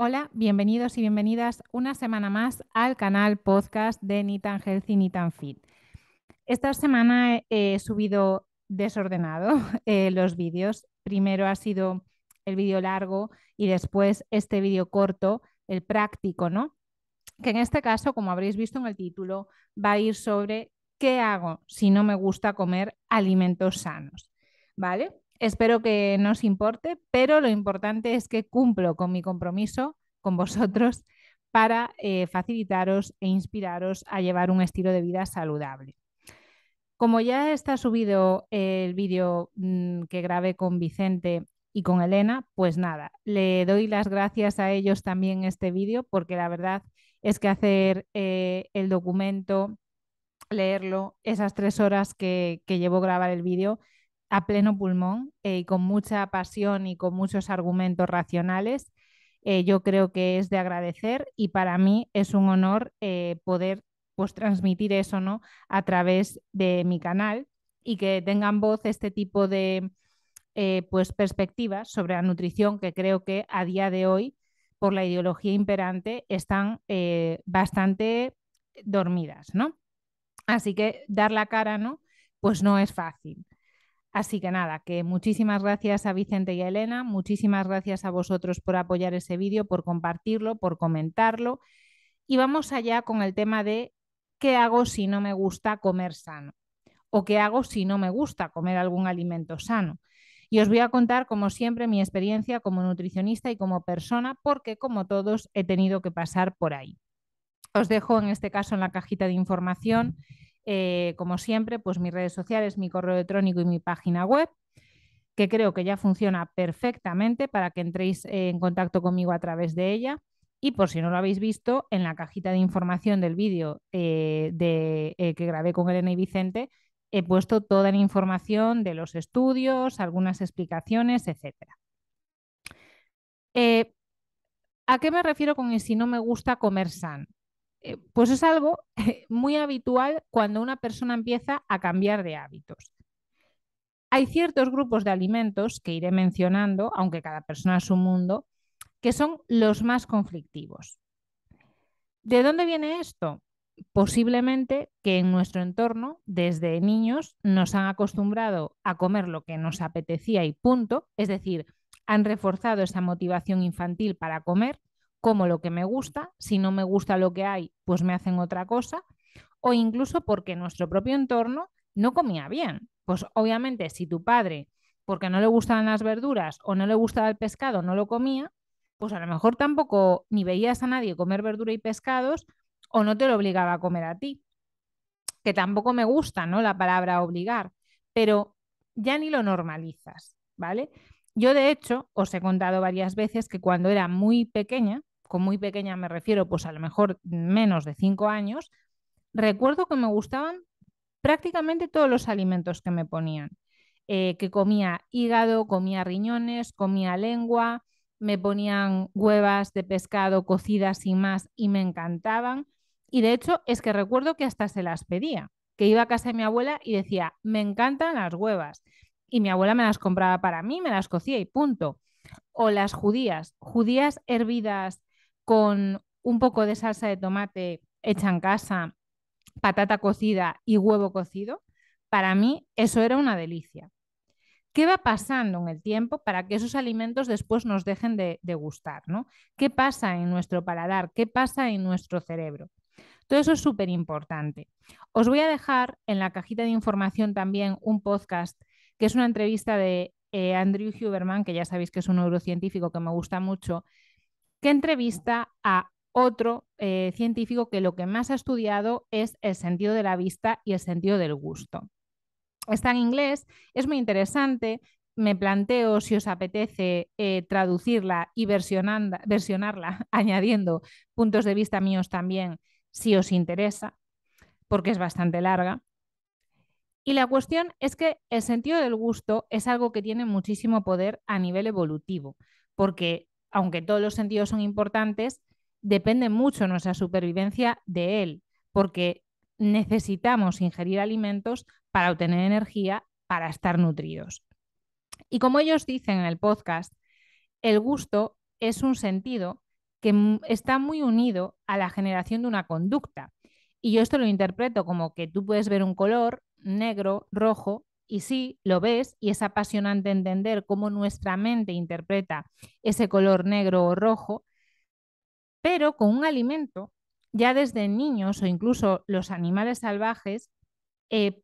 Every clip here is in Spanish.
Hola, bienvenidos y bienvenidas una semana más al canal podcast de Tan Healthy Tan Fit. Esta semana he subido desordenado eh, los vídeos. Primero ha sido el vídeo largo y después este vídeo corto, el práctico, ¿no? Que en este caso, como habréis visto en el título, va a ir sobre qué hago si no me gusta comer alimentos sanos, ¿vale? Espero que no os importe, pero lo importante es que cumplo con mi compromiso con vosotros para eh, facilitaros e inspiraros a llevar un estilo de vida saludable. Como ya está subido el vídeo mm, que grabé con Vicente y con Elena, pues nada, le doy las gracias a ellos también este vídeo porque la verdad es que hacer eh, el documento, leerlo, esas tres horas que, que llevo grabar el vídeo, a pleno pulmón y eh, con mucha pasión y con muchos argumentos racionales, eh, yo creo que es de agradecer y para mí es un honor eh, poder pues, transmitir eso ¿no? a través de mi canal y que tengan voz este tipo de pues, perspectivas sobre la nutrición que creo que a día de hoy, por la ideología imperante, están bastante dormidas. ¿no? Así que dar la cara ¿no? pues no es fácil. Así que nada, que muchísimas gracias a Vicente y a Elena, muchísimas gracias a vosotros por apoyar ese vídeo, por compartirlo, por comentarlo. Y vamos allá con el tema de qué hago si no me gusta comer sano o qué hago si no me gusta comer algún alimento sano. Y os voy a contar, como siempre, mi experiencia como nutricionista y como persona, porque como todos he tenido que pasar por ahí. Os dejo en este caso en la cajita de información eh, como siempre, pues mis redes sociales, mi correo electrónico y mi página web, que creo que ya funciona perfectamente para que entréis en contacto conmigo a través de ella. Y por si no lo habéis visto, en la cajita de información del vídeo eh, de, eh, que grabé con Elena y Vicente, he puesto toda la información de los estudios, algunas explicaciones, etc. ¿A qué me refiero con el si no me gusta comer sano? Eh, pues es algo eh, muy habitual cuando una persona empieza a cambiar de hábitos. Hay ciertos grupos de alimentos que iré mencionando, aunque cada persona es un mundo, que son los más conflictivos. ¿De dónde viene esto? Posiblemente que en nuestro entorno, desde niños, nos han acostumbrado a comer lo que nos apetecía y punto, es decir, han reforzado esa motivación infantil para comer como lo que me gusta, si no me gusta lo que hay, pues me hacen otra cosa, o incluso porque nuestro propio entorno no comía bien. Pues obviamente si tu padre, porque no le gustaban las verduras o no le gustaba el pescado, no lo comía, pues a lo mejor tampoco ni veías a nadie comer verdura y pescados o no te lo obligaba a comer a ti. Que tampoco me gusta, ¿no? La palabra obligar, pero ya ni lo normalizas, ¿vale? Yo de hecho os he contado varias veces que cuando era muy pequeña, con muy pequeña me refiero, pues a lo mejor menos de cinco años, recuerdo que me gustaban prácticamente todos los alimentos que me ponían, eh, que comía hígado, comía riñones, comía lengua, me ponían huevas de pescado cocidas y más y me encantaban. Y de hecho es que recuerdo que hasta se las pedía, que iba a casa de mi abuela y decía, me encantan las huevas. Y mi abuela me las compraba para mí, me las cocía y punto. O las judías, judías hervidas con un poco de salsa de tomate hecha en casa, patata cocida y huevo cocido, para mí eso era una delicia. ¿Qué va pasando en el tiempo para que esos alimentos después nos dejen de, gustar? ¿Qué pasa en nuestro paladar? ¿Qué pasa en nuestro cerebro? Todo eso es súper importante. Os voy a dejar en la cajita de información también un podcast que es una entrevista de eh, Andrew Huberman, que ya sabéis que es un neurocientífico que me gusta mucho, que entrevista a otro eh, científico que lo que más ha estudiado es el sentido de la vista y el sentido del gusto. Está en inglés, es muy interesante. Me planteo si os apetece eh, traducirla y versionarla, añadiendo puntos de vista míos también, si os interesa, porque es bastante larga. Y la cuestión es que el sentido del gusto es algo que tiene muchísimo poder a nivel evolutivo, porque aunque todos los sentidos son importantes, depende mucho nuestra supervivencia de él, porque necesitamos ingerir alimentos para obtener energía, para estar nutridos. Y como ellos dicen en el podcast, el gusto es un sentido que está muy unido a la generación de una conducta. Y yo esto lo interpreto como que tú puedes ver un color negro, rojo, y sí, lo ves y es apasionante entender cómo nuestra mente interpreta ese color negro o rojo, pero con un alimento, ya desde niños o incluso los animales salvajes, eh,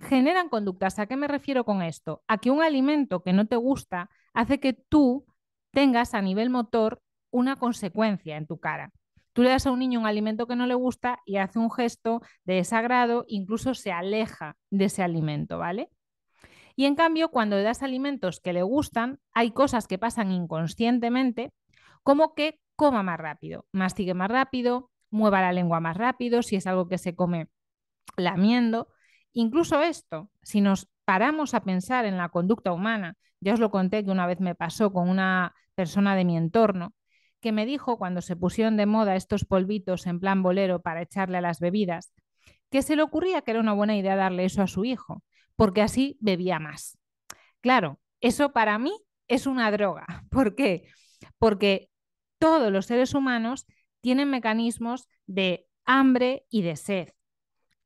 generan conductas. ¿A qué me refiero con esto? A que un alimento que no te gusta hace que tú tengas a nivel motor una consecuencia en tu cara. Tú le das a un niño un alimento que no le gusta y hace un gesto de desagrado, incluso se aleja de ese alimento, ¿vale? Y en cambio, cuando le das alimentos que le gustan, hay cosas que pasan inconscientemente, como que coma más rápido, mastique más rápido, mueva la lengua más rápido, si es algo que se come lamiendo. Incluso esto, si nos paramos a pensar en la conducta humana, ya os lo conté que una vez me pasó con una persona de mi entorno, que me dijo cuando se pusieron de moda estos polvitos en plan bolero para echarle a las bebidas, que se le ocurría que era una buena idea darle eso a su hijo, porque así bebía más. Claro, eso para mí es una droga. ¿Por qué? Porque todos los seres humanos tienen mecanismos de hambre y de sed.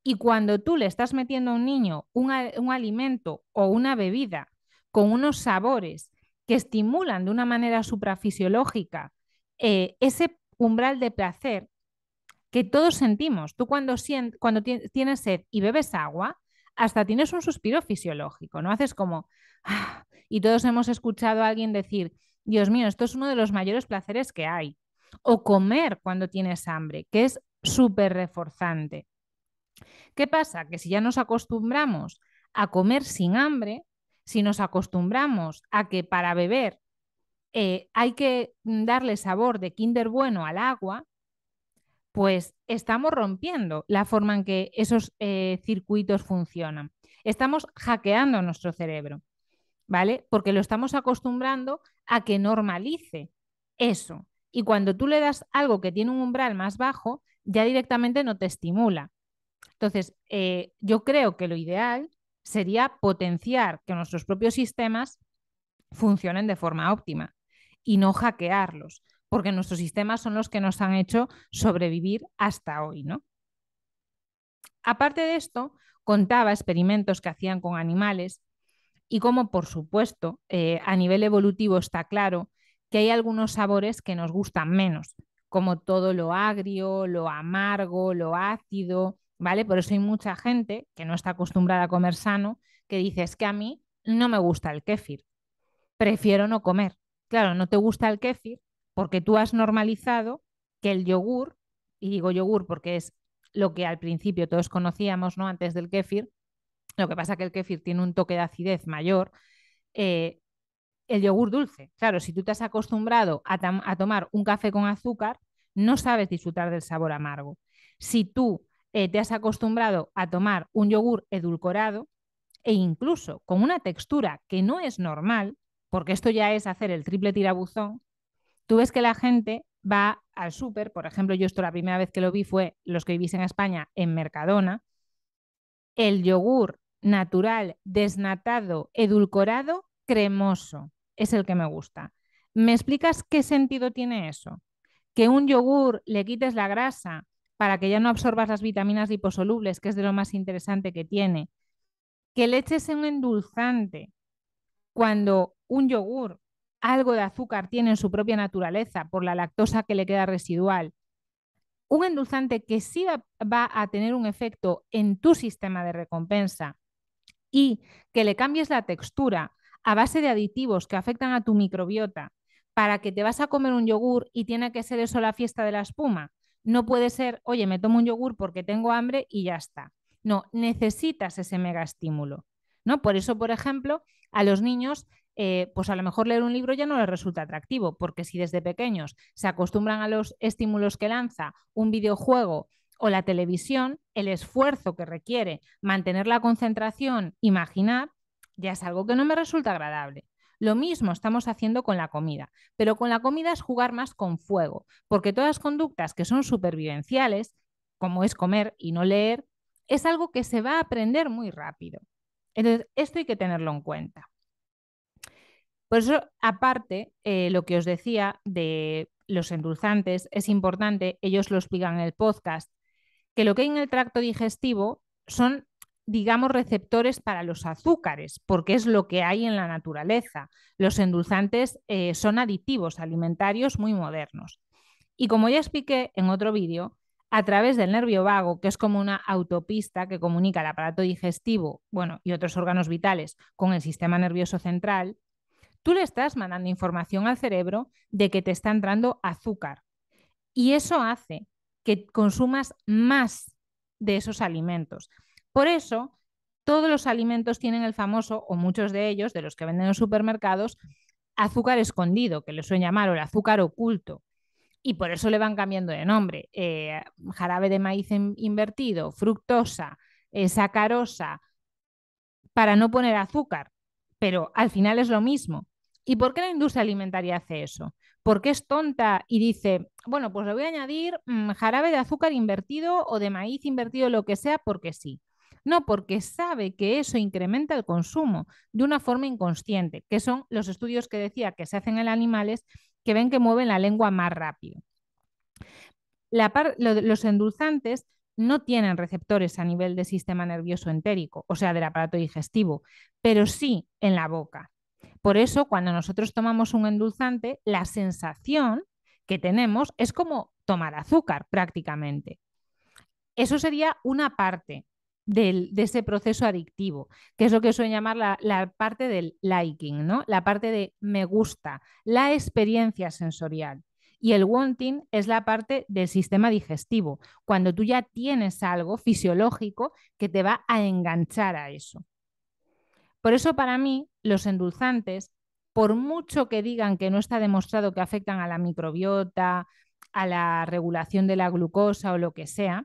Y cuando tú le estás metiendo a un niño un, alimento o una bebida con unos sabores que estimulan de una manera suprafisiológica eh, ese umbral de placer que todos sentimos. Tú cuando, cuando tienes sed y bebes agua, hasta tienes un suspiro fisiológico, ¿no? Haces como... Ah", y todos hemos escuchado a alguien decir, Dios mío, esto es uno de los mayores placeres que hay. O comer cuando tienes hambre, que es súper reforzante. ¿Qué pasa? Que si ya nos acostumbramos a comer sin hambre, si nos acostumbramos a que para beber eh, hay que darle sabor de kinder bueno al agua, pues estamos rompiendo la forma en que esos eh, circuitos funcionan. Estamos hackeando nuestro cerebro, ¿vale? Porque lo estamos acostumbrando a que normalice eso. Y cuando tú le das algo que tiene un umbral más bajo, ya directamente no te estimula. Entonces, eh, yo creo que lo ideal sería potenciar que nuestros propios sistemas funcionen de forma óptima y no hackearlos, porque nuestros sistemas son los que nos han hecho sobrevivir hasta hoy, ¿no? Aparte de esto, contaba experimentos que hacían con animales y como por supuesto eh, a nivel evolutivo está claro que hay algunos sabores que nos gustan menos, como todo lo agrio, lo amargo, lo ácido, ¿vale? Por eso hay mucha gente que no está acostumbrada a comer sano que dice es que a mí no me gusta el kéfir, prefiero no comer. Claro, no te gusta el kéfir porque tú has normalizado que el yogur, y digo yogur porque es lo que al principio todos conocíamos, ¿no? Antes del kéfir, lo que pasa que el kéfir tiene un toque de acidez mayor, eh, el yogur dulce. Claro, si tú te has acostumbrado a, tomar un café con azúcar, no sabes disfrutar del sabor amargo. Si tú eh, te has acostumbrado a tomar un yogur edulcorado e incluso con una textura que no es normal, porque esto ya es hacer el triple tirabuzón, tú ves que la gente va al súper, por ejemplo, yo esto la primera vez que lo vi fue los que vivís en España en Mercadona, el yogur natural, desnatado, edulcorado, cremoso, es el que me gusta. ¿Me explicas qué sentido tiene eso? Que un yogur le quites la grasa para que ya no absorbas las vitaminas liposolubles, que es de lo más interesante que tiene. Que le eches un endulzante cuando un yogur, algo de azúcar tiene en su propia naturaleza por la lactosa que le queda residual. Un endulzante que sí va, a tener un efecto en tu sistema de recompensa y que le cambies la textura a base de aditivos que afectan a tu microbiota para que te vas a comer un yogur y tiene que ser eso la fiesta de la espuma. No puede ser, oye, me tomo un yogur porque tengo hambre y ya está. No, necesitas ese mega estímulo. ¿no? Por eso, por ejemplo, a los niños eh, pues a lo mejor leer un libro ya no les resulta atractivo, porque si desde pequeños se acostumbran a los estímulos que lanza un videojuego o la televisión, el esfuerzo que requiere mantener la concentración, imaginar, ya es algo que no me resulta agradable. Lo mismo estamos haciendo con la comida, pero con la comida es jugar más con fuego, porque todas conductas que son supervivenciales, como es comer y no leer, es algo que se va a aprender muy rápido. Entonces, esto hay que tenerlo en cuenta. Por eso, aparte, eh, lo que os decía de los endulzantes es importante, ellos lo explican en el podcast, que lo que hay en el tracto digestivo son, digamos, receptores para los azúcares, porque es lo que hay en la naturaleza. Los endulzantes eh, son aditivos alimentarios muy modernos. Y como ya expliqué en otro vídeo, a través del nervio vago, que es como una autopista que comunica el aparato digestivo, bueno, y otros órganos vitales con el sistema nervioso central, tú le estás mandando información al cerebro de que te está entrando azúcar. Y eso hace que consumas más de esos alimentos. Por eso, todos los alimentos tienen el famoso, o muchos de ellos, de los que venden en los supermercados, azúcar escondido, que le suelen llamar, o el azúcar oculto. Y por eso le van cambiando de nombre. Eh, jarabe de maíz invertido, fructosa, eh, sacarosa, para no poner azúcar. Pero al final es lo mismo. ¿Y por qué la industria alimentaria hace eso? Porque es tonta y dice, bueno, pues le voy a añadir mm, jarabe de azúcar invertido o de maíz invertido, lo que sea, porque sí. No, porque sabe que eso incrementa el consumo de una forma inconsciente, que son los estudios que decía que se hacen en animales que ven que mueven la lengua más rápido. los endulzantes no tienen receptores a nivel del sistema nervioso entérico, o sea, del aparato digestivo, pero sí en la boca. Por eso, cuando nosotros tomamos un endulzante, la sensación que tenemos es como tomar azúcar prácticamente. Eso sería una parte de ese proceso adictivo, que es lo que suele llamar la, parte del liking, ¿no? la parte de me gusta, la experiencia sensorial. Y el wanting es la parte del sistema digestivo, cuando tú ya tienes algo fisiológico que te va a enganchar a eso. Por eso para mí los endulzantes, por mucho que digan que no está demostrado que afectan a la microbiota, a la regulación de la glucosa o lo que sea,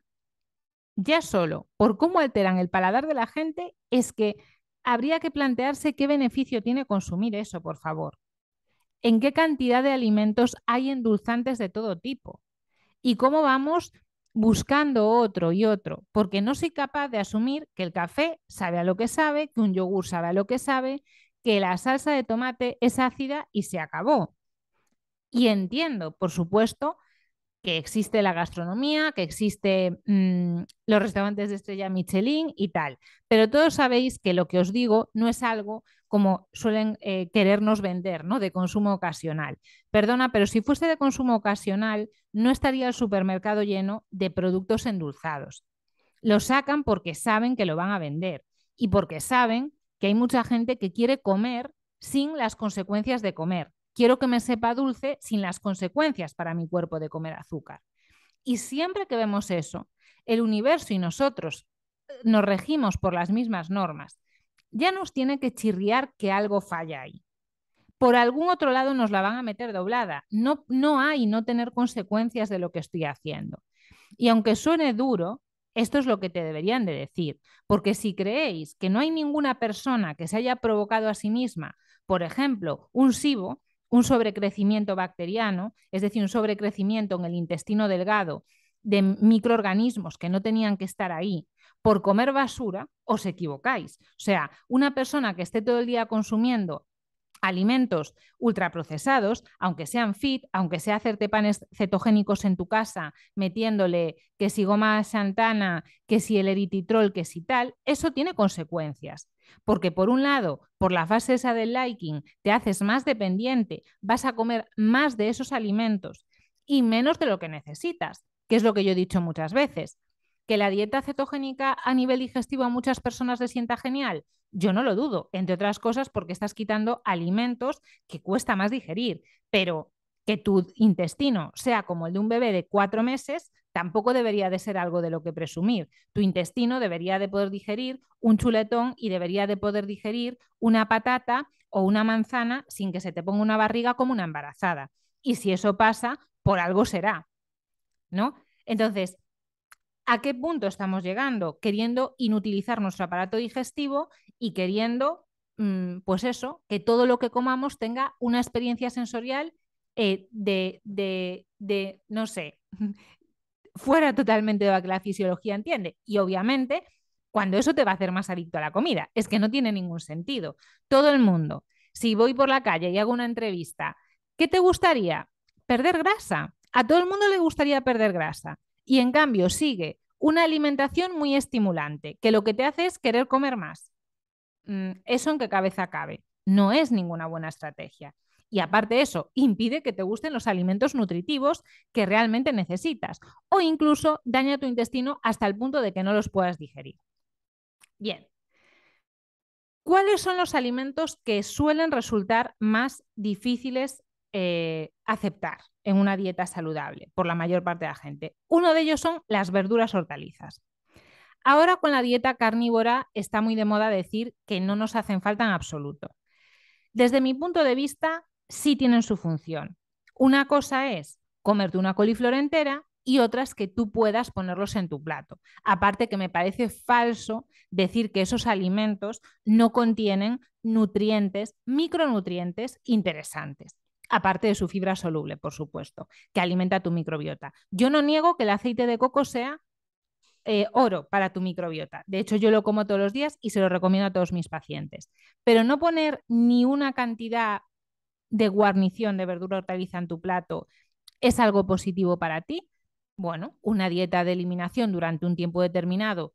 ya solo por cómo alteran el paladar de la gente es que habría que plantearse qué beneficio tiene consumir eso, por favor. ¿En qué cantidad de alimentos hay endulzantes de todo tipo? ¿Y cómo vamos buscando otro y otro, porque no soy capaz de asumir que el café sabe a lo que sabe, que un yogur sabe a lo que sabe, que la salsa de tomate es ácida y se acabó. Y entiendo, por supuesto, que existe la gastronomía, que existe mm, los restaurantes de estrella Michelin y tal. Pero todos sabéis que lo que os digo no es algo como suelen eh, querernos vender, ¿no? De consumo ocasional. Perdona, pero si fuese de consumo ocasional, no estaría el supermercado lleno de productos endulzados. Lo sacan porque saben que lo van a vender y porque saben que hay mucha gente que quiere comer sin las consecuencias de comer. Quiero que me sepa dulce sin las consecuencias para mi cuerpo de comer azúcar. Y siempre que vemos eso, el universo y nosotros eh, nos regimos por las mismas normas, ya nos tiene que chirriar que algo falla ahí. Por algún otro lado nos la van a meter doblada. No, no hay no tener consecuencias de lo que estoy haciendo. Y aunque suene duro, esto es lo que te deberían de decir, porque si creéis que no hay ninguna persona que se haya provocado a sí misma, por ejemplo, un SIBO, un sobrecrecimiento bacteriano, es decir, un sobrecrecimiento en el intestino delgado de microorganismos que no tenían que estar ahí por comer basura, os equivocáis. O sea, una persona que esté todo el día consumiendo alimentos ultraprocesados, aunque sean fit, aunque sea hacerte panes cetogénicos en tu casa, metiéndole que si goma santana, que si el erititrol, que si tal, eso tiene consecuencias. Porque por un lado, por la fase esa del liking, te haces más dependiente, vas a comer más de esos alimentos y menos de lo que necesitas, que es lo que yo he dicho muchas veces. ¿Que la dieta cetogénica a nivel digestivo a muchas personas les sienta genial? Yo no lo dudo, entre otras cosas porque estás quitando alimentos que cuesta más digerir, pero que tu intestino sea como el de un bebé de cuatro meses, tampoco debería de ser algo de lo que presumir. Tu intestino debería de poder digerir un chuletón y debería de poder digerir una patata o una manzana sin que se te ponga una barriga como una embarazada. Y si eso pasa, por algo será. ¿No? Entonces, ¿a qué punto estamos llegando? Queriendo inutilizar nuestro aparato digestivo y queriendo, mm, pues eso, que todo lo que comamos tenga una experiencia sensorial eh, de, de, no sé, fuera totalmente de lo que la fisiología entiende. Y obviamente, cuando eso te va a hacer más adicto a la comida, es que no tiene ningún sentido. Todo el mundo, si voy por la calle y hago una entrevista, ¿qué te gustaría? Perder grasa. A todo el mundo le gustaría perder grasa. Y en cambio, sigue una alimentación muy estimulante, que lo que te hace es querer comer más. Mm, ¿Eso en qué cabeza cabe? No es ninguna buena estrategia y aparte de eso, impide que te gusten los alimentos nutritivos que realmente necesitas o incluso daña tu intestino hasta el punto de que no los puedas digerir. Bien. ¿Cuáles son los alimentos que suelen resultar más difíciles eh, aceptar en una dieta saludable por la mayor parte de la gente? Uno de ellos son las verduras hortalizas. Ahora con la dieta carnívora está muy de moda decir que no nos hacen falta en absoluto. Desde mi punto de vista, sí tienen su función. Una cosa es comerte una coliflor entera y otras que tú puedas ponerlos en tu plato. Aparte que me parece falso decir que esos alimentos no contienen nutrientes, micronutrientes interesantes. Aparte de su fibra soluble, por supuesto, que alimenta tu microbiota. Yo no niego que el aceite de coco sea eh, oro para tu microbiota. De hecho, yo lo como todos los días y se lo recomiendo a todos mis pacientes. Pero no poner ni una cantidad de guarnición de verdura hortaliza en tu plato es algo positivo para ti, bueno, una dieta de eliminación durante un tiempo determinado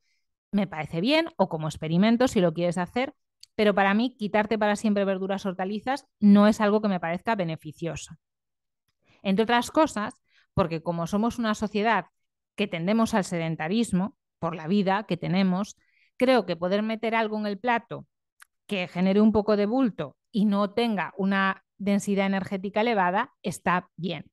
me parece bien, o como experimento si lo quieres hacer, pero para mí quitarte para siempre verduras hortalizas no es algo que me parezca beneficioso. Entre otras cosas, porque como somos una sociedad que tendemos al sedentarismo por la vida que tenemos, creo que poder meter algo en el plato que genere un poco de bulto y no tenga una densidad energética elevada está bien.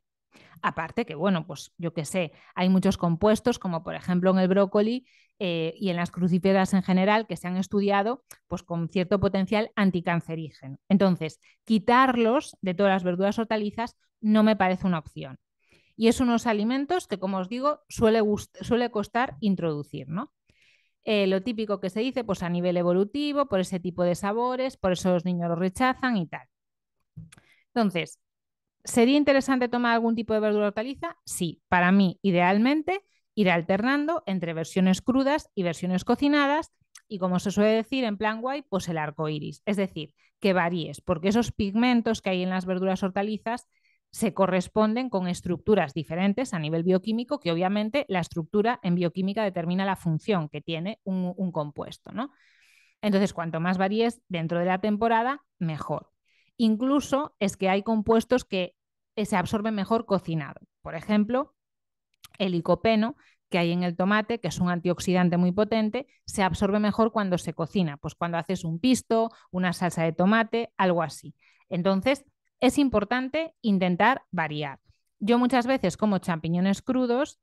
Aparte que, bueno, pues yo que sé, hay muchos compuestos, como por ejemplo en el brócoli eh, y en las crucíferas en general, que se han estudiado pues, con cierto potencial anticancerígeno. Entonces, quitarlos de todas las verduras hortalizas no me parece una opción. Y es unos alimentos que, como os digo, suele, costar introducir, ¿no? Eh, lo típico que se dice, pues a nivel evolutivo, por ese tipo de sabores, por eso los niños los rechazan y tal. Entonces, ¿sería interesante tomar algún tipo de verdura hortaliza? Sí, para mí, idealmente, ir alternando entre versiones crudas y versiones cocinadas y como se suele decir en plan guay, pues el arco iris. Es decir, que varíes, porque esos pigmentos que hay en las verduras hortalizas se corresponden con estructuras diferentes a nivel bioquímico, que obviamente la estructura en bioquímica determina la función que tiene un, un compuesto. ¿no? Entonces, cuanto más varíes dentro de la temporada, mejor. Incluso es que hay compuestos que eh, se absorben mejor cocinado. Por ejemplo, el licopeno que hay en el tomate, que es un antioxidante muy potente, se absorbe mejor cuando se cocina, pues cuando haces un pisto, una salsa de tomate, algo así. Entonces, es importante intentar variar. Yo muchas veces como champiñones crudos,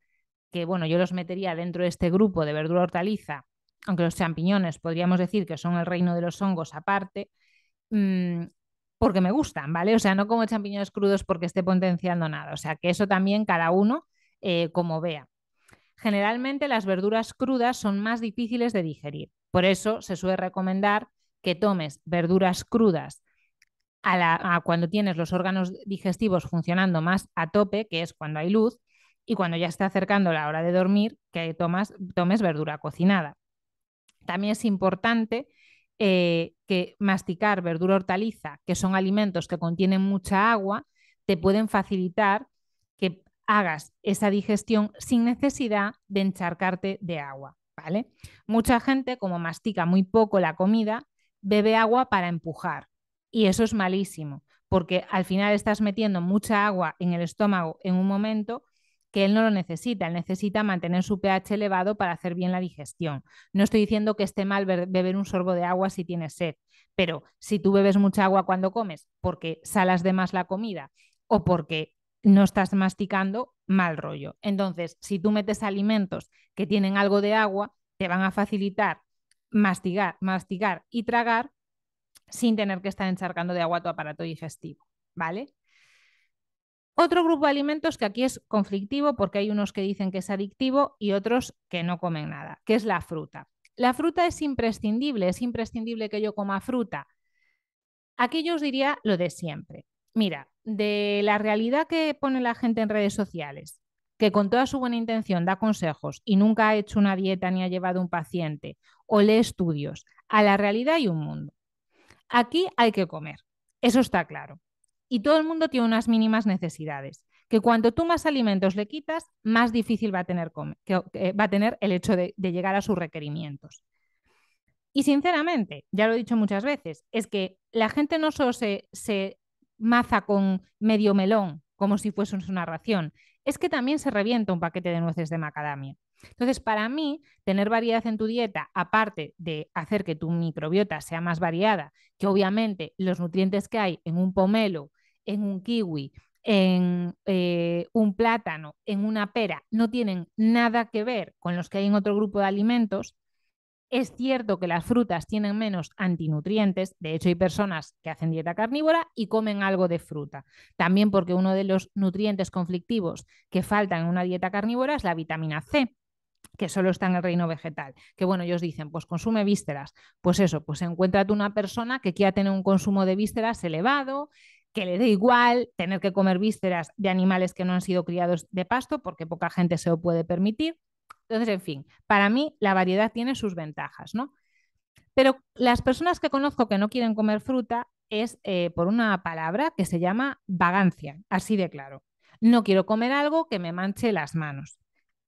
que bueno, yo los metería dentro de este grupo de verdura hortaliza, aunque los champiñones podríamos decir que son el reino de los hongos aparte, mm, porque me gustan, ¿vale? O sea, no como champiñones crudos porque esté potenciando nada. O sea, que eso también cada uno eh, como vea. Generalmente las verduras crudas son más difíciles de digerir. Por eso se suele recomendar que tomes verduras crudas a cuando tienes los órganos digestivos funcionando más a tope, que es cuando hay luz, y cuando ya está acercando la hora de dormir, que tomas, tomes verdura cocinada. También es importante eh, que masticar verdura hortaliza, que son alimentos que contienen mucha agua, te pueden facilitar que hagas esa digestión sin necesidad de encharcarte de agua, ¿vale? Mucha gente, como mastica muy poco la comida, bebe agua para empujar y eso es malísimo, porque al final estás metiendo mucha agua en el estómago en un momento que él no lo necesita, él necesita mantener su pH elevado para hacer bien la digestión. No estoy diciendo que esté mal beber un sorbo de agua si tienes sed, pero si tú bebes mucha agua cuando comes porque salas de más la comida o porque no estás masticando, mal rollo. Entonces, si tú metes alimentos que tienen algo de agua, te van a facilitar mastigar, masticar y tragar sin tener que estar encharcando de agua tu aparato digestivo, ¿vale? Otro grupo de alimentos que aquí es conflictivo porque hay unos que dicen que es adictivo y otros que no comen nada, que es la fruta. La fruta es imprescindible, es imprescindible que yo coma fruta. Aquí yo os diría lo de siempre. Mira, de la realidad que pone la gente en redes sociales, que con toda su buena intención da consejos y nunca ha hecho una dieta ni ha llevado un paciente o lee estudios, a la realidad hay un mundo. Aquí hay que comer, eso está claro y todo el mundo tiene unas mínimas necesidades, que cuanto tú más alimentos le quitas, más difícil va a tener, va a tener el hecho de, llegar a sus requerimientos. Y sinceramente, ya lo he dicho muchas veces, es que la gente no solo se, se, maza con medio melón, como si fuese una ración, es que también se revienta un paquete de nueces de macadamia. Entonces, para mí, tener variedad en tu dieta, aparte de hacer que tu microbiota sea más variada, que obviamente los nutrientes que hay en un pomelo en un kiwi, en eh, un plátano, en una pera, no tienen nada que ver con los que hay en otro grupo de alimentos. Es cierto que las frutas tienen menos antinutrientes, de hecho hay personas que hacen dieta carnívora y comen algo de fruta. También porque uno de los nutrientes conflictivos que faltan en una dieta carnívora es la vitamina C, que solo está en el reino vegetal. Que bueno, ellos dicen, pues consume vísceras. Pues eso, pues encuéntrate una persona que quiera tener un consumo de vísceras elevado, que le dé igual tener que comer vísceras de animales que no han sido criados de pasto, porque poca gente se lo puede permitir. Entonces, en fin, para mí la variedad tiene sus ventajas, ¿no? Pero las personas que conozco que no quieren comer fruta es eh, por una palabra que se llama vagancia, así de claro. No quiero comer algo que me manche las manos.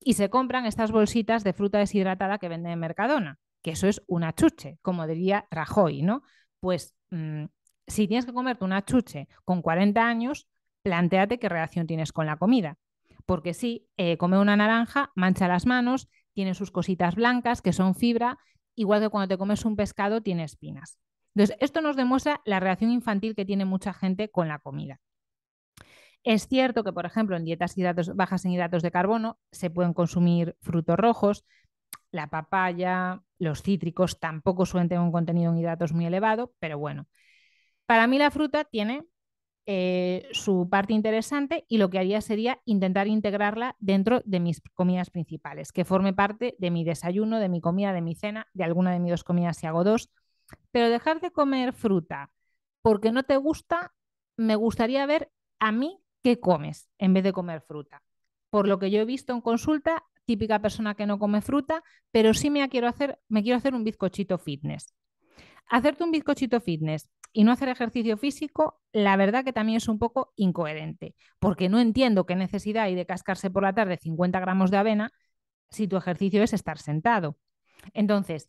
Y se compran estas bolsitas de fruta deshidratada que venden en Mercadona, que eso es una chuche, como diría Rajoy, ¿no? Pues mm, si tienes que comerte una chuche con 40 años, planteate qué relación tienes con la comida. Porque si eh, come una naranja, mancha las manos, tiene sus cositas blancas que son fibra, igual que cuando te comes un pescado tiene espinas. Entonces, esto nos demuestra la reacción infantil que tiene mucha gente con la comida. Es cierto que, por ejemplo, en dietas hidratos, bajas en hidratos de carbono se pueden consumir frutos rojos, la papaya, los cítricos tampoco suelen tener un contenido en hidratos muy elevado, pero bueno, para mí la fruta tiene eh, su parte interesante y lo que haría sería intentar integrarla dentro de mis comidas principales, que forme parte de mi desayuno, de mi comida, de mi cena, de alguna de mis dos comidas si hago dos. Pero dejar de comer fruta porque no te gusta, me gustaría ver a mí qué comes en vez de comer fruta. Por lo que yo he visto en consulta, típica persona que no come fruta, pero sí me quiero hacer, me quiero hacer un bizcochito fitness. Hacerte un bizcochito fitness y no hacer ejercicio físico, la verdad que también es un poco incoherente, porque no entiendo qué necesidad hay de cascarse por la tarde 50 gramos de avena si tu ejercicio es estar sentado. Entonces,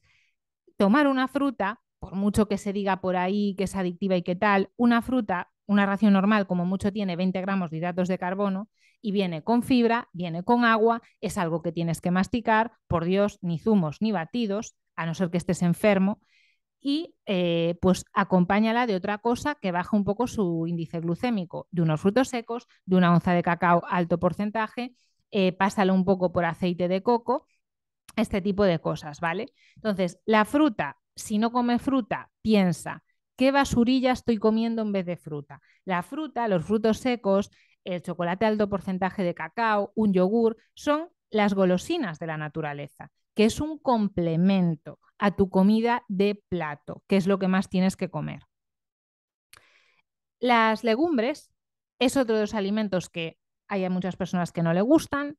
tomar una fruta, por mucho que se diga por ahí que es adictiva y qué tal, una fruta, una ración normal como mucho tiene 20 gramos de hidratos de carbono y viene con fibra, viene con agua, es algo que tienes que masticar, por Dios, ni zumos ni batidos, a no ser que estés enfermo, y eh, pues acompáñala de otra cosa que baja un poco su índice glucémico, de unos frutos secos, de una onza de cacao alto porcentaje, eh, pásalo un poco por aceite de coco, este tipo de cosas, ¿vale? Entonces, la fruta, si no come fruta, piensa, ¿qué basurilla estoy comiendo en vez de fruta? La fruta, los frutos secos, el chocolate alto porcentaje de cacao, un yogur, son las golosinas de la naturaleza que es un complemento a tu comida de plato, que es lo que más tienes que comer. Las legumbres es otro de los alimentos que hay a muchas personas que no le gustan.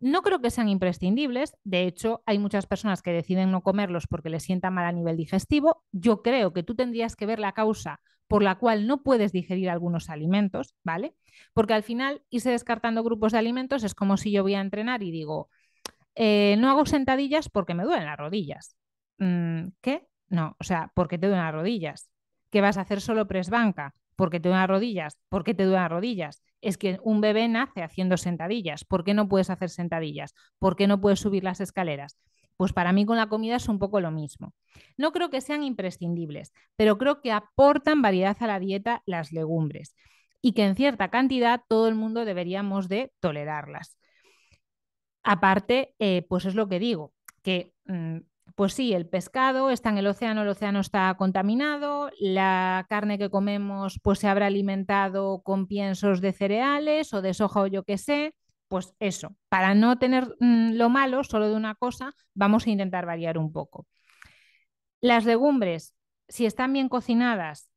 No creo que sean imprescindibles, de hecho hay muchas personas que deciden no comerlos porque les sienta mal a nivel digestivo. Yo creo que tú tendrías que ver la causa por la cual no puedes digerir algunos alimentos, ¿vale? Porque al final irse descartando grupos de alimentos es como si yo voy a entrenar y digo, eh, no hago sentadillas porque me duelen las rodillas. Mm, ¿Qué? No, o sea, porque te duelen las rodillas. ¿Qué vas a hacer solo press banca? Porque te duelen las rodillas. ¿Por qué te duelen las rodillas? Es que un bebé nace haciendo sentadillas. ¿Por qué no puedes hacer sentadillas? ¿Por qué no puedes subir las escaleras? Pues para mí con la comida es un poco lo mismo. No creo que sean imprescindibles, pero creo que aportan variedad a la dieta las legumbres y que en cierta cantidad todo el mundo deberíamos de tolerarlas. Aparte, eh, pues es lo que digo, que mm, pues sí, el pescado está en el océano, el océano está contaminado, la carne que comemos pues se habrá alimentado con piensos de cereales o de soja o yo qué sé, pues eso, para no tener mm, lo malo solo de una cosa, vamos a intentar variar un poco. Las legumbres, si están bien cocinadas,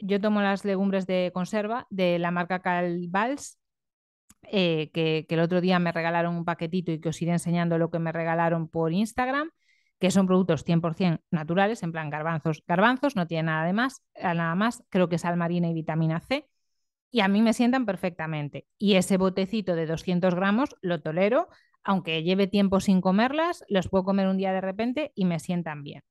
yo tomo las legumbres de conserva de la marca Calvals, eh, que, el otro día me regalaron un paquetito y que os iré enseñando lo que me regalaron por Instagram, que son productos 100% naturales, en plan garbanzos. Garbanzos, no tiene nada de más, nada más, creo que sal marina y vitamina C, y a mí me sientan perfectamente. Y ese botecito de 200 gramos lo tolero, aunque lleve tiempo sin comerlas, los puedo comer un día de repente y me sientan bien.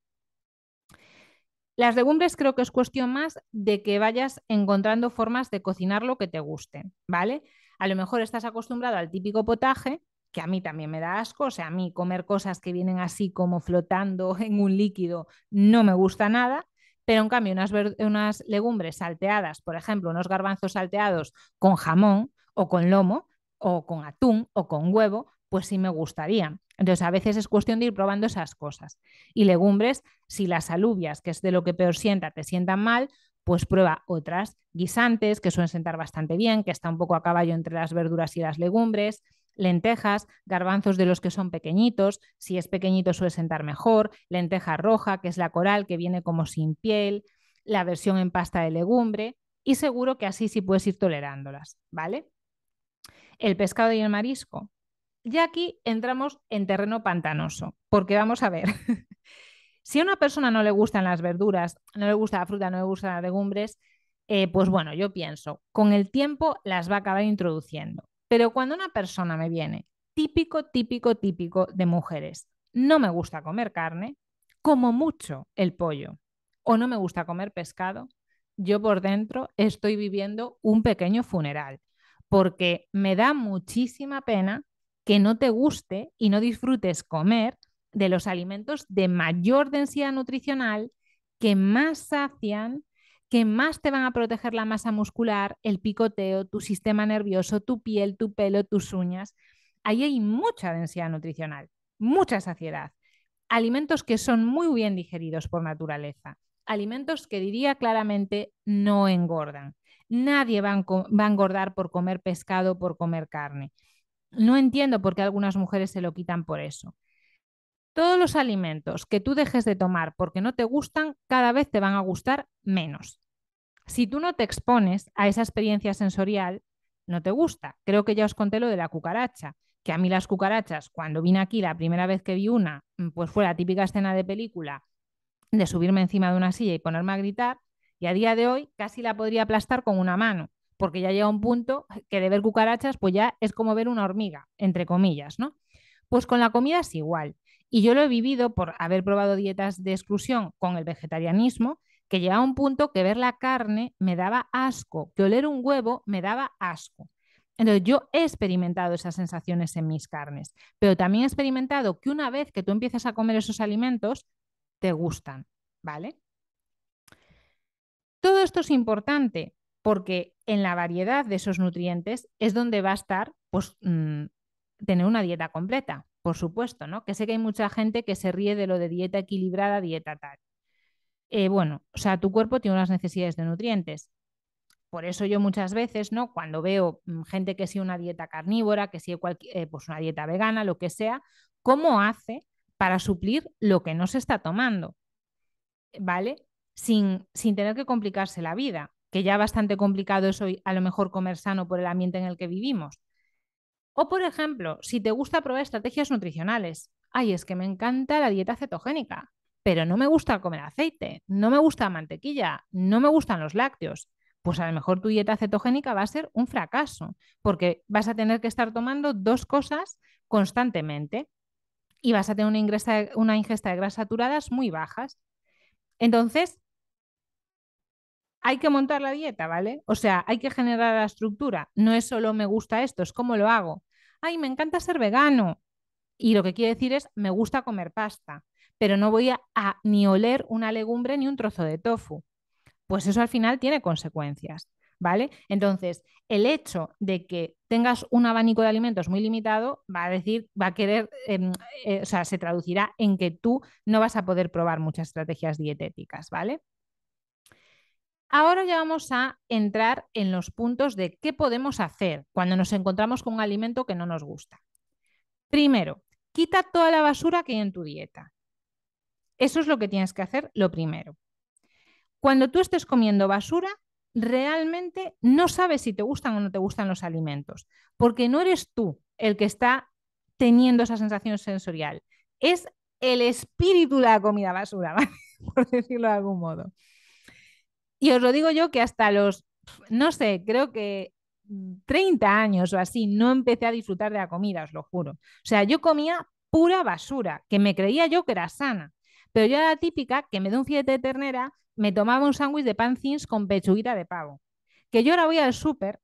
Las legumbres creo que es cuestión más de que vayas encontrando formas de cocinar lo que te gusten, ¿vale? A lo mejor estás acostumbrado al típico potaje, que a mí también me da asco, o sea, a mí comer cosas que vienen así como flotando en un líquido no me gusta nada, pero en cambio unas, legumbres salteadas, por ejemplo, unos garbanzos salteados con jamón o con lomo o con atún o con huevo, pues sí me gustaría. Entonces, a veces es cuestión de ir probando esas cosas. Y legumbres, si las alubias, que es de lo que peor sienta, te sientan mal, pues prueba otras guisantes que suelen sentar bastante bien, que está un poco a caballo entre las verduras y las legumbres, lentejas, garbanzos de los que son pequeñitos, si es pequeñito suele sentar mejor, lenteja roja, que es la coral, que viene como sin piel, la versión en pasta de legumbre, y seguro que así sí puedes ir tolerándolas, ¿vale? El pescado y el marisco. Y aquí entramos en terreno pantanoso, porque vamos a ver, Si a una persona no le gustan las verduras, no le gusta la fruta, no le gustan las legumbres, eh, pues bueno, yo pienso, con el tiempo las va a acabar introduciendo. Pero cuando una persona me viene, típico, típico, típico de mujeres, no me gusta comer carne, como mucho el pollo, o no me gusta comer pescado, yo por dentro estoy viviendo un pequeño funeral, porque me da muchísima pena que no te guste y no disfrutes comer de los alimentos de mayor densidad nutricional, que más sacian, que más te van a proteger la masa muscular, el picoteo, tu sistema nervioso, tu piel, tu pelo, tus uñas. Ahí hay mucha densidad nutricional, mucha saciedad. Alimentos que son muy bien digeridos por naturaleza. Alimentos que diría claramente no engordan. Nadie va a engordar por comer pescado, por comer carne. No entiendo por qué algunas mujeres se lo quitan por eso. Todos los alimentos que tú dejes de tomar porque no te gustan, cada vez te van a gustar menos. Si tú no te expones a esa experiencia sensorial, no te gusta. Creo que ya os conté lo de la cucaracha, que a mí las cucarachas, cuando vine aquí la primera vez que vi una, mm, pues fue la típica escena de película de subirme encima de una silla y ponerme a gritar, y a día de hoy casi la podría aplastar con una mano, porque ya llega un punto que de ver cucarachas, pues ya es como ver una hormiga, entre comillas, ¿no? Pues con la comida es igual. Y yo lo he vivido por haber probado dietas de exclusión con el vegetarianismo, que llegaba un punto que ver la carne me daba asco, que oler un huevo me daba asco. Entonces yo he experimentado esas sensaciones en mis carnes, pero también he experimentado que una vez que tú empiezas a comer esos alimentos, te gustan, ¿vale? Todo esto es importante porque en la variedad de esos nutrientes es donde va a estar pues, mm, tener una dieta completa por supuesto, ¿no? Que sé que hay mucha gente que se ríe de lo de dieta equilibrada, dieta tal. Eh, bueno, o sea, tu cuerpo tiene unas necesidades de nutrientes. Por eso yo muchas veces, ¿no? Cuando veo mm, gente que sigue una dieta carnívora, que sigue eh, pues una dieta vegana, lo que sea, ¿cómo hace para suplir lo que no se está tomando? ¿Vale? Sin, sin tener que complicarse la vida, que ya bastante complicado es hoy a lo mejor comer sano por el ambiente en el que vivimos. O, por ejemplo, si te gusta probar estrategias nutricionales. Ay, es que me encanta la dieta cetogénica, pero no me gusta comer aceite, no me gusta mantequilla, no me gustan los lácteos. Pues a lo mejor tu dieta cetogénica va a ser un fracaso, porque vas a tener que estar tomando dos cosas constantemente y vas a tener una, una ingesta de grasas saturadas muy bajas. Entonces, hay que montar la dieta, ¿vale? O sea, hay que generar la estructura. No es solo me gusta esto, es cómo lo hago. Ay, me encanta ser vegano. Y lo que quiere decir es me gusta comer pasta, pero no voy a, ni oler una legumbre ni un trozo de tofu. Pues eso al final tiene consecuencias. ¿Vale? Entonces, el hecho de que tengas un abanico de alimentos muy limitado va a decir, va a querer, em, eh, o sea, se traducirá en que tú no vas a poder probar muchas estrategias dietéticas, ¿vale? Ahora ya vamos a entrar en los puntos de qué podemos hacer cuando nos encontramos con un alimento que no nos gusta. Primero, quita toda la basura que hay en tu dieta. Eso es lo que tienes que hacer lo primero. Cuando tú estés comiendo basura, realmente no sabes si te gustan o no te gustan los alimentos, porque no eres tú el que está teniendo esa sensación sensorial. Es el espíritu de la comida basura, por decirlo de algún modo. Y os lo digo yo que hasta los, no sé, creo que 30 años o así, no empecé a disfrutar de la comida, os lo juro. O sea, yo comía pura basura, que me creía yo que era sana. Pero yo era típica que me dio un filete de ternera, me tomaba un sándwich de pancins con pechuguita de pavo. Que yo ahora voy al súper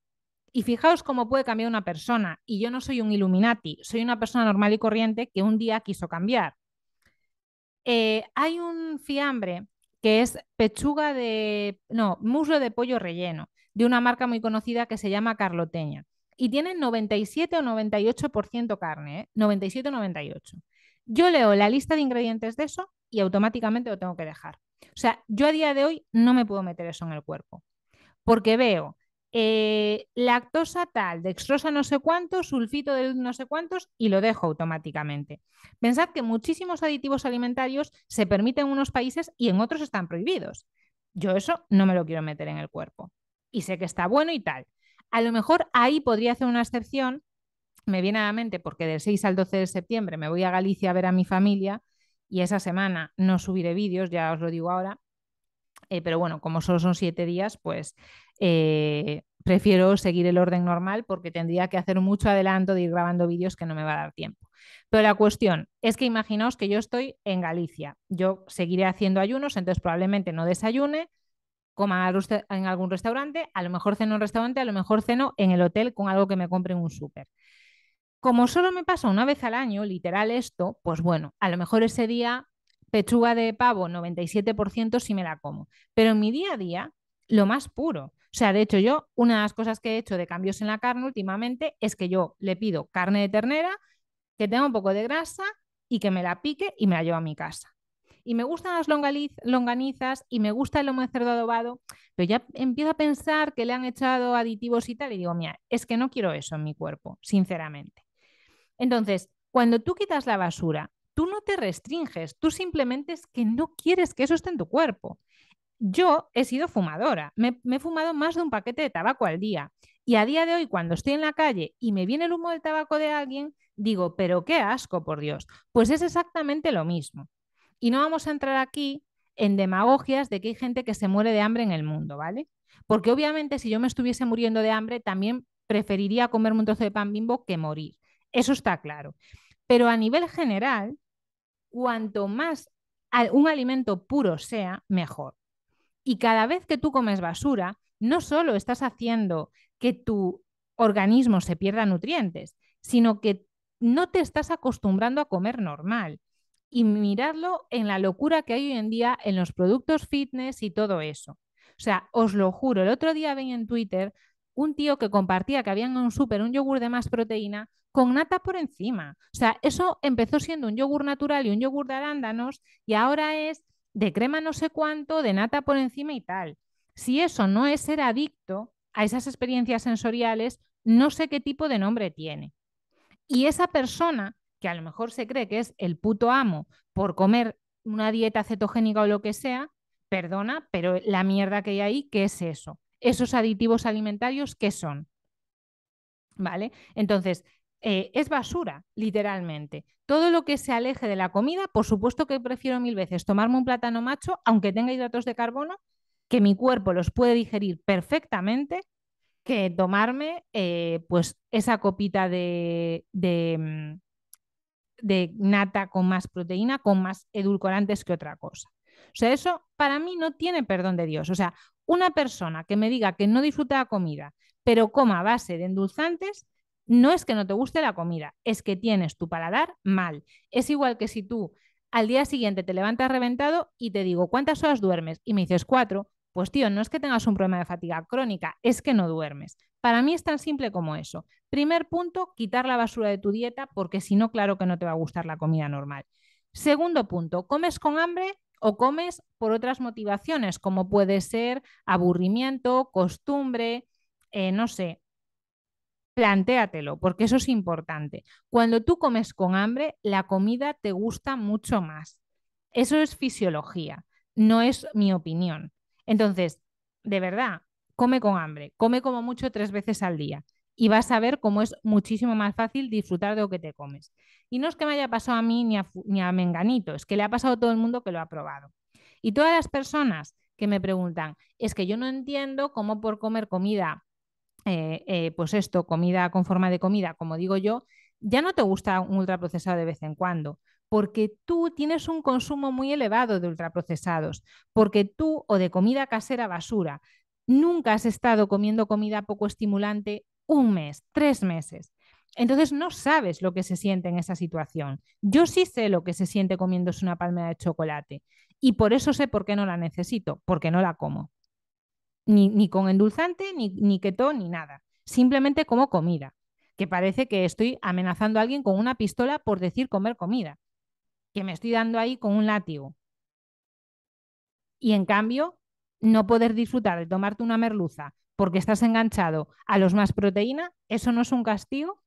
y fijaos cómo puede cambiar una persona. Y yo no soy un Illuminati, soy una persona normal y corriente que un día quiso cambiar. Eh, hay un fiambre que es pechuga de, no, muslo de pollo relleno, de una marca muy conocida que se llama Carloteña. Y tiene 97 o 98% carne, 97 ¿eh? o 98. Yo leo la lista de ingredientes de eso y automáticamente lo tengo que dejar. O sea, yo a día de hoy no me puedo meter eso en el cuerpo, porque veo eh, lactosa tal, dextrosa no sé cuántos sulfito de no sé cuántos y lo dejo automáticamente. Pensad que muchísimos aditivos alimentarios se permiten en unos países y en otros están prohibidos. Yo eso no me lo quiero meter en el cuerpo. Y sé que está bueno y tal. A lo mejor ahí podría hacer una excepción, me viene a la mente porque del 6 al 12 de septiembre me voy a Galicia a ver a mi familia y esa semana no subiré vídeos, ya os lo digo ahora, eh, pero bueno, como solo son siete días, pues eh, prefiero seguir el orden normal porque tendría que hacer mucho adelanto de ir grabando vídeos que no me va a dar tiempo. Pero la cuestión es que imaginaos que yo estoy en Galicia. Yo seguiré haciendo ayunos, entonces probablemente no desayune, coma en algún restaurante, a lo mejor ceno en un restaurante, a lo mejor ceno en el hotel con algo que me compre en un súper. Como solo me pasa una vez al año, literal esto, pues bueno, a lo mejor ese día pechuga de pavo 97% si me la como. Pero en mi día a día lo más puro. O sea, de hecho yo, una de las cosas que he hecho de cambios en la carne últimamente es que yo le pido carne de ternera, que tenga un poco de grasa y que me la pique y me la llevo a mi casa. Y me gustan las longanizas y me gusta el lomo de cerdo adobado, pero ya empiezo a pensar que le han echado aditivos y tal y digo, mira, es que no quiero eso en mi cuerpo, sinceramente. Entonces, cuando tú quitas la basura, tú no te restringes, tú simplemente es que no quieres que eso esté en tu cuerpo. Yo he sido fumadora, me, he fumado más de un paquete de tabaco al día. Y a día de hoy, cuando estoy en la calle y me viene el humo del tabaco de alguien, digo, pero qué asco, por Dios. Pues es exactamente lo mismo. Y no vamos a entrar aquí en demagogias de que hay gente que se muere de hambre en el mundo, ¿vale? Porque obviamente si yo me estuviese muriendo de hambre, también preferiría comerme un trozo de pan bimbo que morir. Eso está claro. Pero a nivel general, cuanto más un alimento puro sea, mejor. Y cada vez que tú comes basura, no solo estás haciendo que tu organismo se pierda nutrientes, sino que no te estás acostumbrando a comer normal. Y mirarlo en la locura que hay hoy en día en los productos fitness y todo eso. O sea, os lo juro, el otro día vi en Twitter un tío que compartía que había en un súper un yogur de más proteína con nata por encima. O sea, eso empezó siendo un yogur natural y un yogur de arándanos y ahora es de crema no sé cuánto, de nata por encima y tal. Si eso no es ser adicto a esas experiencias sensoriales, no sé qué tipo de nombre tiene. Y esa persona, que a lo mejor se cree que es el puto amo por comer una dieta cetogénica o lo que sea, perdona, pero la mierda que hay ahí, ¿qué es eso? Esos aditivos alimentarios, ¿qué son? ¿Vale? Entonces, eh, es basura, literalmente. Todo lo que se aleje de la comida, por supuesto que prefiero mil veces tomarme un plátano macho, aunque tenga hidratos de carbono, que mi cuerpo los puede digerir perfectamente, que tomarme eh, pues esa copita de, de, mm, de nata con más proteína, con más edulcorantes que otra cosa. O sea, eso para mí no tiene perdón de Dios. O sea, una persona que me diga que no disfruta la comida, pero coma a base de endulzantes, no es que no te guste la comida, es que tienes tu paladar mal. Es igual que si tú al día siguiente te levantas reventado y te digo, ¿cuántas horas duermes? Y me dices, cuatro. Pues tío, no es que tengas un problema de fatiga crónica, es que no duermes. Para mí es tan simple como eso. Primer punto, quitar la basura de tu dieta porque si no, claro que no te va a gustar la comida normal. Segundo punto, ¿comes con hambre? o comes por otras motivaciones, como puede ser aburrimiento, costumbre, eh, no sé, plantéatelo, porque eso es importante. Cuando tú comes con hambre, la comida te gusta mucho más. Eso es fisiología, no es mi opinión. Entonces, de verdad, come con hambre, come como mucho tres veces al día y vas a ver cómo es muchísimo más fácil disfrutar de lo que te comes. Y no es que me haya pasado a mí ni a, ni Menganito, es que le ha pasado a todo el mundo que lo ha probado. Y todas las personas que me preguntan, es que yo no entiendo cómo por comer comida eh, eh, pues esto, comida con forma de comida, como digo yo, ya no te gusta un ultraprocesado de vez en cuando, porque tú tienes un consumo muy elevado de ultraprocesados, porque tú o de comida casera basura, nunca has estado comiendo comida poco estimulante un mes, tres meses. Entonces no sabes lo que se siente en esa situación. Yo sí sé lo que se siente comiéndose una palmera de chocolate y por eso sé por qué no la necesito, porque no la como ni, con endulzante, ni, ni ni nada. Simplemente como comida, que parece que estoy amenazando a alguien con una pistola por decir comer comida, que me estoy dando ahí con un látigo. Y en cambio, no poder disfrutar de tomarte una merluza porque estás enganchado a los más proteína, ¿eso no es un castigo?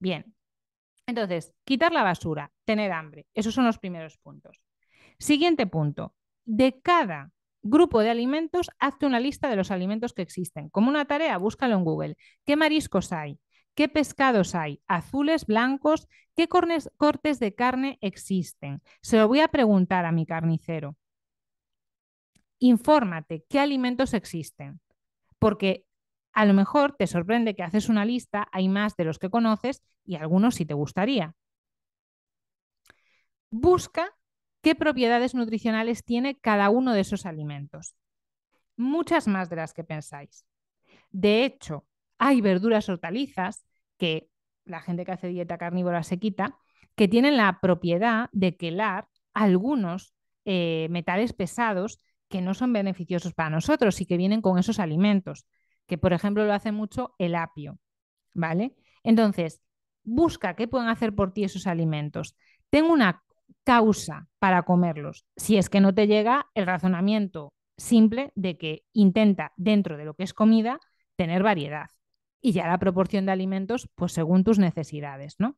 Bien. Entonces, quitar la basura, tener hambre, esos son los primeros puntos. Siguiente punto, de cada Grupo de alimentos, hazte una lista de los alimentos que existen. Como una tarea, búscalo en Google. ¿Qué mariscos hay? ¿Qué pescados hay? ¿Azules, blancos? ¿Qué cortes de carne existen? Se lo voy a preguntar a mi carnicero. Infórmate qué alimentos existen, porque a lo mejor te sorprende que haces una lista, hay más de los que conoces y algunos sí te gustaría. Busca qué propiedades nutricionales tiene cada uno de esos alimentos. Muchas más de las que pensáis. De hecho, hay verduras hortalizas que la gente que hace dieta carnívora se quita, que tienen la propiedad de quelar algunos eh, metales pesados que no son beneficiosos para nosotros y que vienen con esos alimentos, que por ejemplo lo hace mucho el apio, ¿vale? Entonces, busca qué pueden hacer por ti esos alimentos. tengo una causa para comerlos, si es que no te llega el razonamiento simple de que intenta dentro de lo que es comida tener variedad y ya la proporción de alimentos pues según tus necesidades, ¿no?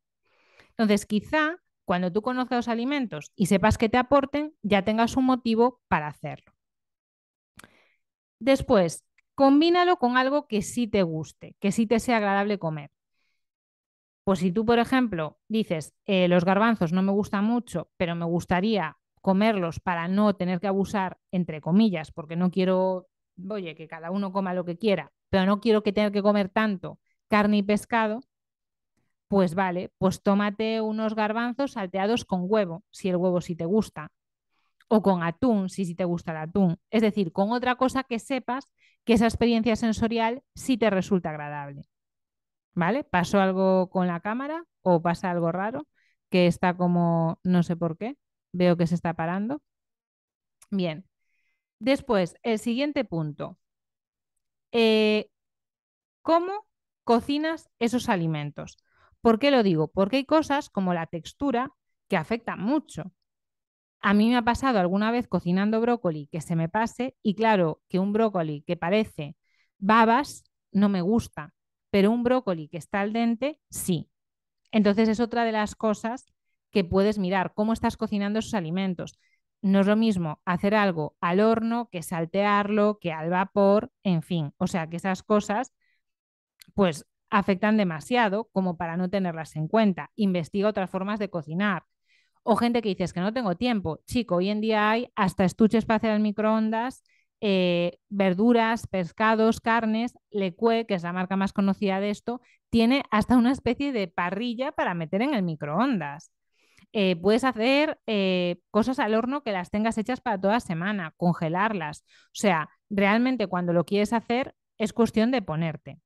Entonces, quizá cuando tú conozcas los alimentos y sepas que te aporten, ya tengas un motivo para hacerlo. Después, combínalo con algo que sí te guste, que sí te sea agradable comer. Pues si tú, por ejemplo, dices, eh, los garbanzos no me gustan mucho, pero me gustaría comerlos para no tener que abusar, entre comillas, porque no quiero, oye, que cada uno coma lo que quiera, pero no quiero que tenga que comer tanto carne y pescado, pues vale, pues tómate unos garbanzos salteados con huevo, si el huevo sí te gusta, o con atún, si sí te gusta el atún. Es decir, con otra cosa que sepas que esa experiencia sensorial sí te resulta agradable. ¿vale? ¿Pasó algo con la cámara o pasa algo raro que está como no sé por qué? Veo que se está parando. Bien. Después, el siguiente punto. Eh, ¿Cómo cocinas esos alimentos? ¿Por qué lo digo? Porque hay cosas como la textura que afectan mucho. A mí me ha pasado alguna vez cocinando brócoli que se me pase y claro que un brócoli que parece babas no me gusta pero un brócoli que está al dente, sí. Entonces es otra de las cosas que puedes mirar, cómo estás cocinando esos alimentos. No es lo mismo hacer algo al horno que saltearlo, que al vapor, en fin. O sea que esas cosas, pues afectan demasiado como para no tenerlas en cuenta. Investiga otras formas de cocinar. O gente que dices que no tengo tiempo. Chico, hoy en día hay hasta estuches para hacer microondas eh, verduras, pescados, carnes, Lecue, que es la marca más conocida de esto, tiene hasta una especie de parrilla para meter en el microondas. Eh, puedes hacer eh, cosas al horno que las tengas hechas para toda semana, congelarlas. O sea, realmente cuando lo quieres hacer es cuestión de ponerte.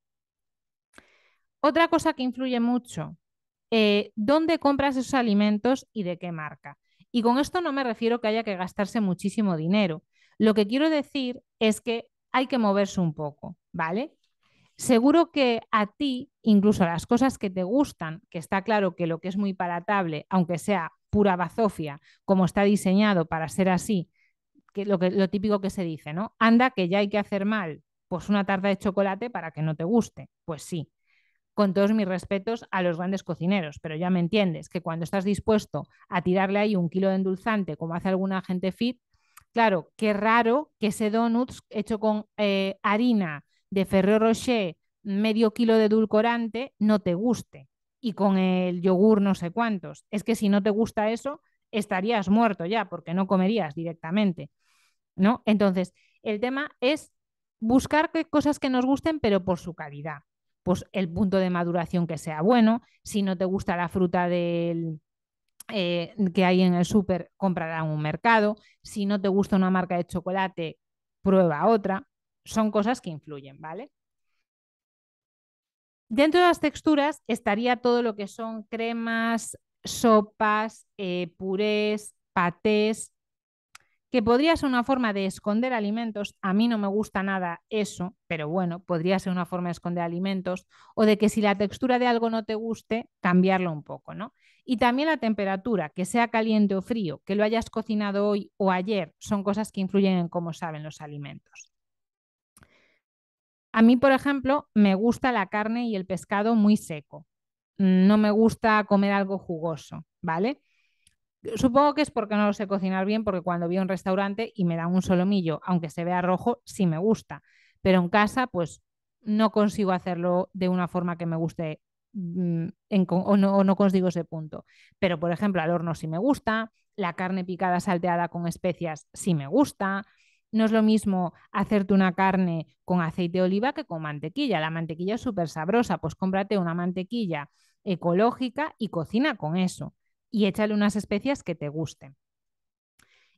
Otra cosa que influye mucho, ¿dónde compras esos alimentos y de qué marca? Y con esto no me refiero que haya que gastarse muchísimo dinero, lo que quiero decir es que hay que moverse un poco, ¿vale? Seguro que a ti, incluso las cosas que te gustan, que está claro que lo que es muy palatable, aunque sea pura bazofia, como está diseñado para ser así, que lo, que, lo típico que se dice, ¿no? Anda, que ya hay que hacer mal, pues una tarta de chocolate para que no te guste. Pues sí, con todos mis respetos a los grandes cocineros, pero ya me entiendes que cuando estás dispuesto a tirarle ahí un kilo de endulzante, como hace alguna gente fit, Claro, qué raro que ese donuts hecho con eh, harina de Ferrero Rocher, medio kilo de edulcorante, no te guste. Y con el yogur no sé cuántos. Es que si no te gusta eso, estarías muerto ya, porque no comerías directamente. ¿no? Entonces, el tema es buscar cosas que nos gusten, pero por su calidad. Pues el punto de maduración que sea bueno, si no te gusta la fruta del, eh, que hay en el súper, comprará en un mercado. Si no te gusta una marca de chocolate, prueba otra. Son cosas que influyen, ¿vale? Dentro de las texturas estaría todo lo que son cremas, sopas, eh, purés, patés, que podría ser una forma de esconder alimentos. A mí no me gusta nada eso, pero bueno, podría ser una forma de esconder alimentos o de que si la textura de algo no te guste, cambiarlo un poco, ¿no? Y también la temperatura, que sea caliente o frío, que lo hayas cocinado hoy o ayer, son cosas que influyen en cómo saben los alimentos. A mí, por ejemplo, me gusta la carne y el pescado muy seco. No me gusta comer algo jugoso, ¿vale? Supongo que es porque no lo sé cocinar bien, porque cuando voy a un restaurante y me dan un solomillo, aunque se vea rojo, sí me gusta. Pero en casa, pues no consigo hacerlo de una forma que me guste Mm, o, no, no consigo ese punto. Pero, por ejemplo, al horno sí me gusta, la carne picada salteada con especias sí me gusta. No es lo mismo hacerte una carne con aceite de oliva que con mantequilla. La mantequilla es súper sabrosa, pues cómprate una mantequilla ecológica y cocina con eso. Y échale unas especias que te gusten.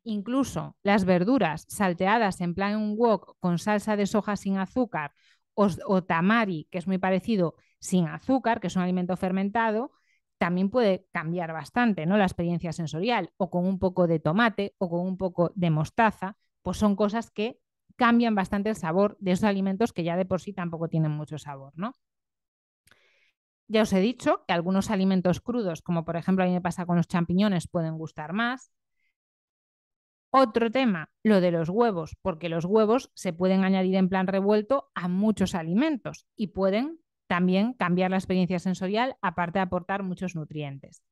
Incluso las verduras salteadas en plan un wok con salsa de soja sin azúcar o, tamari, que es muy parecido, sin azúcar, que es un alimento fermentado, también puede cambiar bastante ¿no? la experiencia sensorial, o con un poco de tomate o con un poco de mostaza, pues son cosas que cambian bastante el sabor de esos alimentos que ya de por sí tampoco tienen mucho sabor. ¿no? Ya os he dicho que algunos alimentos crudos, como por ejemplo a mí me pasa con los champiñones, pueden gustar más, otro tema, lo de los huevos, porque los huevos se pueden añadir en plan revuelto a muchos alimentos y pueden también cambiar la experiencia sensorial, aparte de aportar muchos nutrientes.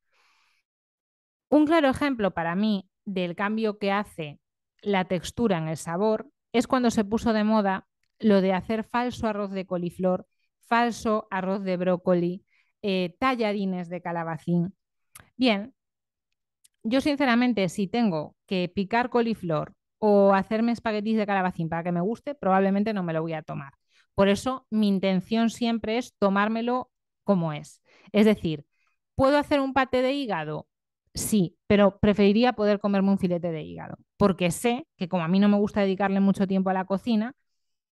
Un claro ejemplo para mí del cambio que hace la textura en el sabor es cuando se puso de moda lo de hacer falso arroz de coliflor, falso arroz de brócoli, talladines eh, tallarines de calabacín. Bien, yo, sinceramente, si tengo que picar coliflor o hacerme espaguetis de calabacín para que me guste, probablemente no me lo voy a tomar. Por eso mi intención siempre es tomármelo como es. Es decir, ¿puedo hacer un pate de hígado? Sí, pero preferiría poder comerme un filete de hígado, porque sé que como a mí no me gusta dedicarle mucho tiempo a la cocina,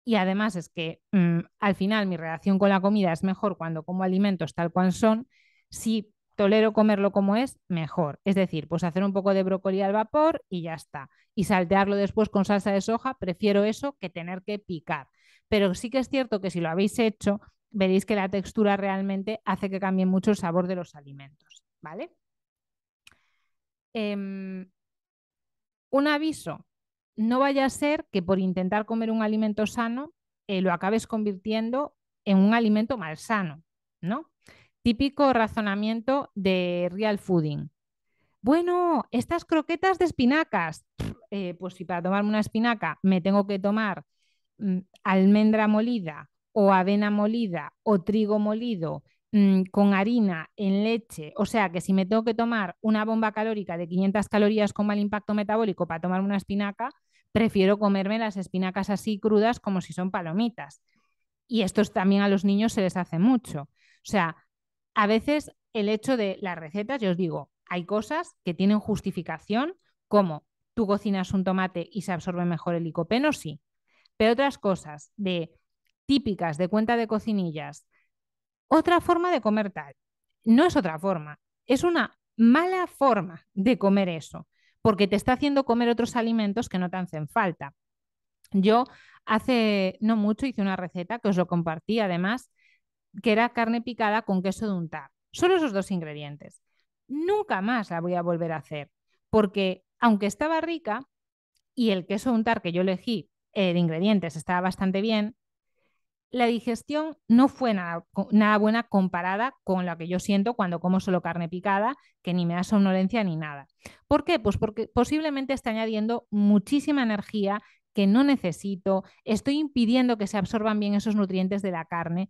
y además es que mm, al final mi relación con la comida es mejor cuando como alimentos tal cual son, sí tolero comerlo como es, mejor. Es decir, pues hacer un poco de brócoli al vapor y ya está. Y saltearlo después con salsa de soja, prefiero eso que tener que picar. Pero sí que es cierto que si lo habéis hecho, veréis que la textura realmente hace que cambie mucho el sabor de los alimentos, ¿vale? Em, un aviso, no vaya a ser que por intentar comer un alimento sano eh, lo acabes convirtiendo en un alimento malsano, ¿no? típico razonamiento de real fooding. Bueno, estas croquetas de espinacas, eh, pues si para tomarme una espinaca me tengo que tomar mm, almendra molida o avena molida o trigo molido mm, con harina en leche, o sea que si me tengo que tomar una bomba calórica de 500 calorías con mal impacto metabólico para tomarme una espinaca, prefiero comerme las espinacas así crudas como si son palomitas. Y esto también a los niños se les hace mucho. O sea, a veces el hecho de las recetas, yo os digo, hay cosas que tienen justificación, como tú cocinas un tomate y se absorbe mejor el licopeno, sí. Pero otras cosas de típicas de cuenta de cocinillas, otra forma de comer tal, no es otra forma, es una mala forma de comer eso, porque te está haciendo comer otros alimentos que no te hacen falta. Yo hace no mucho hice una receta que os lo compartí además que era carne picada con queso de untar. Solo esos dos ingredientes. Nunca más la voy a volver a hacer, porque aunque estaba rica y el queso de untar que yo elegí eh, de ingredientes estaba bastante bien, la digestión no fue nada, buena comparada con la que yo siento cuando como solo carne picada, que ni me da somnolencia ni nada. ¿Por qué? Pues porque posiblemente está añadiendo muchísima energía que no necesito, estoy impidiendo que se absorban bien esos nutrientes de la carne,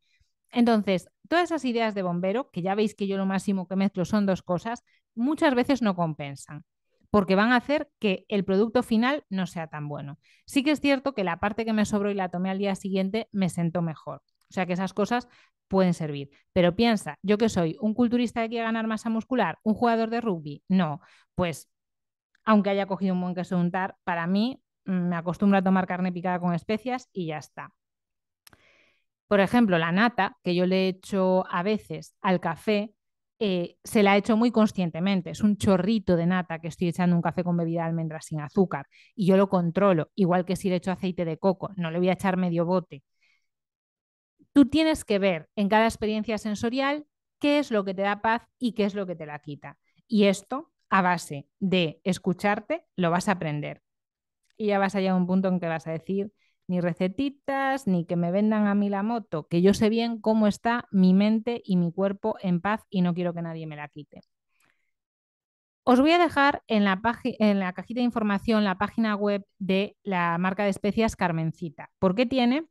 entonces, todas esas ideas de bombero, que ya veis que yo lo máximo que mezclo son dos cosas, muchas veces no compensan porque van a hacer que el producto final no sea tan bueno. Sí que es cierto que la parte que me sobró y la tomé al día siguiente me sentó mejor. O sea que esas cosas pueden servir. Pero piensa, yo que soy un culturista que quiere ganar masa muscular, un jugador de rugby, no. Pues aunque haya cogido un buen queso untar, para mí mm, me acostumbro a tomar carne picada con especias y ya está. Por ejemplo, la nata, que yo le echo a veces al café, eh, se la hecho muy conscientemente. Es un chorrito de nata que estoy echando un café con bebida de almendra sin azúcar y yo lo controlo, igual que si le echo aceite de coco, no le voy a echar medio bote. Tú tienes que ver en cada experiencia sensorial qué es lo que te da paz y qué es lo que te la quita. Y esto, a base de escucharte, lo vas a aprender. Y ya vas a llegar a un punto en que vas a decir, ni recetitas, ni que me vendan a mí la moto, que yo sé bien cómo está mi mente y mi cuerpo en paz y no quiero que nadie me la quite. Os voy a dejar en la, en la cajita de información la página web de la marca de especias Carmencita, porque tiene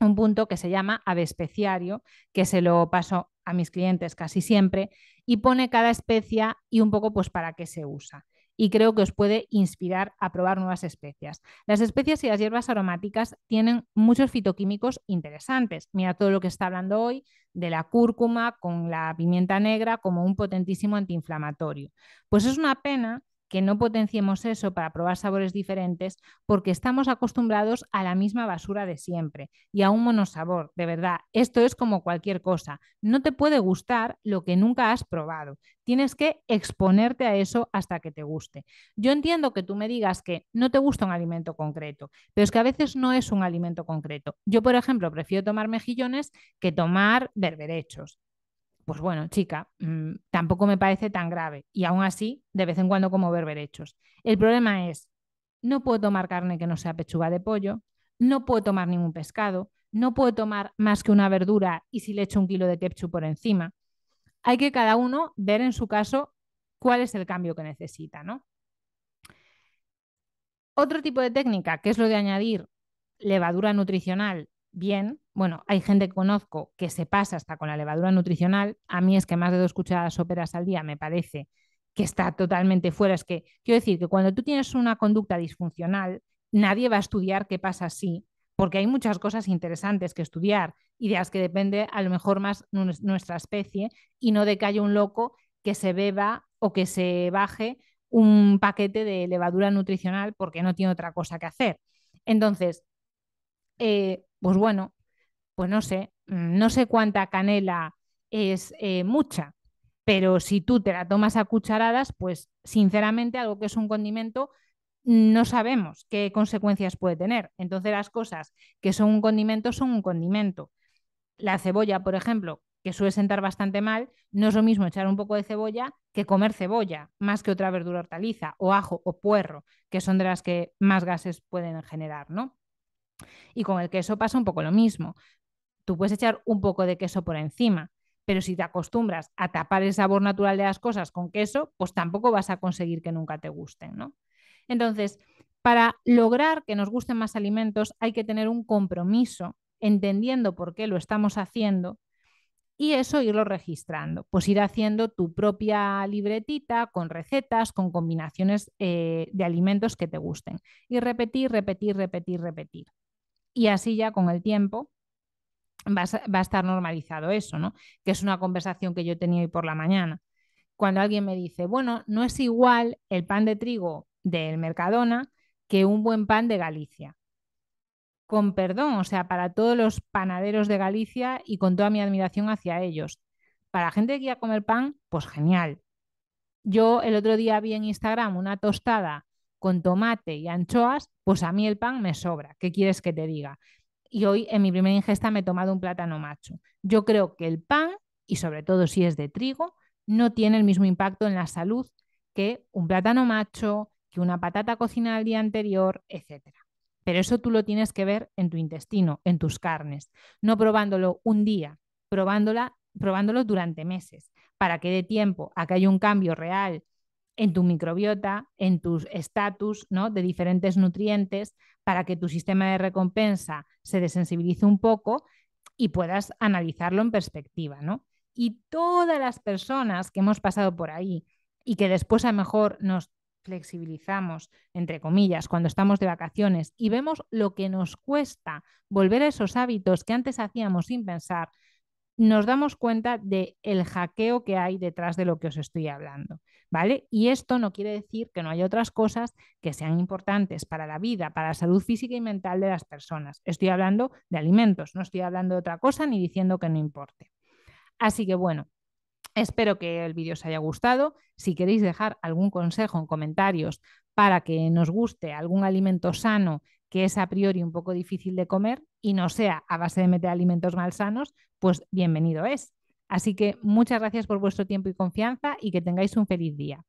un punto que se llama especiario que se lo paso a mis clientes casi siempre, y pone cada especia y un poco pues para qué se usa y creo que os puede inspirar a probar nuevas especias. Las especias y las hierbas aromáticas tienen muchos fitoquímicos interesantes. Mira todo lo que está hablando hoy de la cúrcuma con la pimienta negra como un potentísimo antiinflamatorio. Pues es una pena que no potenciemos eso para probar sabores diferentes porque estamos acostumbrados a la misma basura de siempre y a un monosabor, de verdad. Esto es como cualquier cosa. No te puede gustar lo que nunca has probado. Tienes que exponerte a eso hasta que te guste. Yo entiendo que tú me digas que no te gusta un alimento concreto, pero es que a veces no es un alimento concreto. Yo, por ejemplo, prefiero tomar mejillones que tomar berberechos pues bueno, chica, mm, tampoco me parece tan grave. Y aún así, de vez en cuando como berberechos. El problema es, no puedo tomar carne que no sea pechuga de pollo, no puedo tomar ningún pescado, no puedo tomar más que una verdura y si le echo un kilo de ketchup por encima. Hay que cada uno ver en su caso cuál es el cambio que necesita, ¿no? Otro tipo de técnica, que es lo de añadir levadura nutricional, bien, bueno, hay gente que conozco que se pasa hasta con la levadura nutricional. A mí es que más de dos cucharadas óperas al día me parece que está totalmente fuera. Es que quiero decir que cuando tú tienes una conducta disfuncional, nadie va a estudiar qué pasa así, porque hay muchas cosas interesantes que estudiar y de las que depende a lo mejor más nuestra especie y no de que haya un loco que se beba o que se baje un paquete de levadura nutricional porque no tiene otra cosa que hacer. Entonces, eh, pues bueno, pues no sé, mm, no sé cuánta canela es eh, mucha, pero si tú te la tomas a cucharadas, pues sinceramente algo que es un condimento no sabemos qué consecuencias puede tener. Entonces las cosas que son un condimento son un condimento. La cebolla, por ejemplo, que suele sentar bastante mal, no es lo mismo echar un poco de cebolla que comer cebolla, más que otra verdura hortaliza, o ajo o puerro, que son de las que más gases pueden generar, ¿no? Y con el queso pasa un poco lo mismo tú puedes echar un poco de queso por encima, pero si te acostumbras a tapar el sabor natural de las cosas con queso, pues tampoco vas a conseguir que nunca te gusten, ¿no? Entonces, para lograr que nos gusten más alimentos hay que tener un compromiso, entendiendo por qué lo estamos haciendo y eso irlo registrando. Pues ir haciendo tu propia libretita con recetas, con combinaciones eh, de alimentos que te gusten. Y repetir, repetir, repetir, repetir. Y así ya con el tiempo va a, estar normalizado eso, ¿no? Que es una conversación que yo he tenido hoy por la mañana. Cuando alguien me dice, bueno, no es igual el pan de trigo del Mercadona que un buen pan de Galicia. Con perdón, o sea, para todos los panaderos de Galicia y con toda mi admiración hacia ellos. Para la gente que a comer pan, pues genial. Yo el otro día vi en Instagram una tostada con tomate y anchoas, pues a mí el pan me sobra. ¿Qué quieres que te diga? y hoy en mi primera ingesta me he tomado un plátano macho. Yo creo que el pan, y sobre todo si es de trigo, no tiene el mismo impacto en la salud que un plátano macho, que una patata cocinada el día anterior, etc. Pero eso tú lo tienes que ver en tu intestino, en tus carnes, no probándolo un día, probándola, probándolo durante meses, para que dé tiempo a que haya un cambio real en tu microbiota, en tus estatus de diferentes nutrientes, para que tu sistema de recompensa se desensibilice un poco y puedas analizarlo en perspectiva. ¿no? Y todas las personas que hemos pasado por ahí y que después a lo mejor nos flexibilizamos, entre comillas, cuando estamos de vacaciones y vemos lo que nos cuesta volver a esos hábitos que antes hacíamos sin pensar, nos damos cuenta de el hackeo que hay detrás de lo que os estoy hablando, ¿vale? Y esto no quiere decir que no hay otras cosas que sean importantes para la vida, para la salud física y mental de las personas. Estoy hablando de alimentos, no estoy hablando de otra cosa ni diciendo que no importe. Así que bueno, espero que el vídeo os haya gustado. Si queréis dejar algún consejo en comentarios para que nos guste algún alimento sano que es a priori un poco difícil de comer y no sea a base de meter alimentos malsanos, pues bienvenido es. Así que muchas gracias por vuestro tiempo y confianza y que tengáis un feliz día.